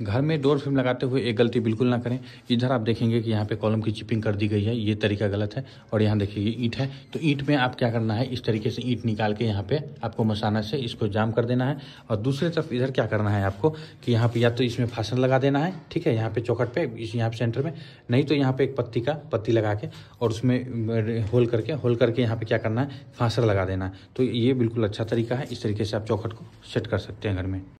घर में door frame लगाते हुए एक गलती बिल्कुल ना करें इधर आप देखेंगे कि यहाँ पे कॉलम की चिपिंग कर दी गई है ये तरीका गलत है और यहाँ देखिए ईंट है तो ईंट में आप क्या करना है इस तरीके से ईंट निकाल के यहाँ पे आपको मसाना से इसको जाम कर देना है और दूसरी तरफ इधर क्या करना है आपको कि यहाँ पे या तो इसमें फासन लगा देना है ठीक है यहाँ पे चौखट पे इस यहाँ पे सेंटर में नहीं तो यहाँ पे एक पत्ती का पत्ती लगा के और उसमें होल करके होल करके यहाँ पे क्या करना है फांसर लगा देना है तो ये बिल्कुल अच्छा तरीका है इस तरीके से आप चौखट को सेट कर सकते हैं घर में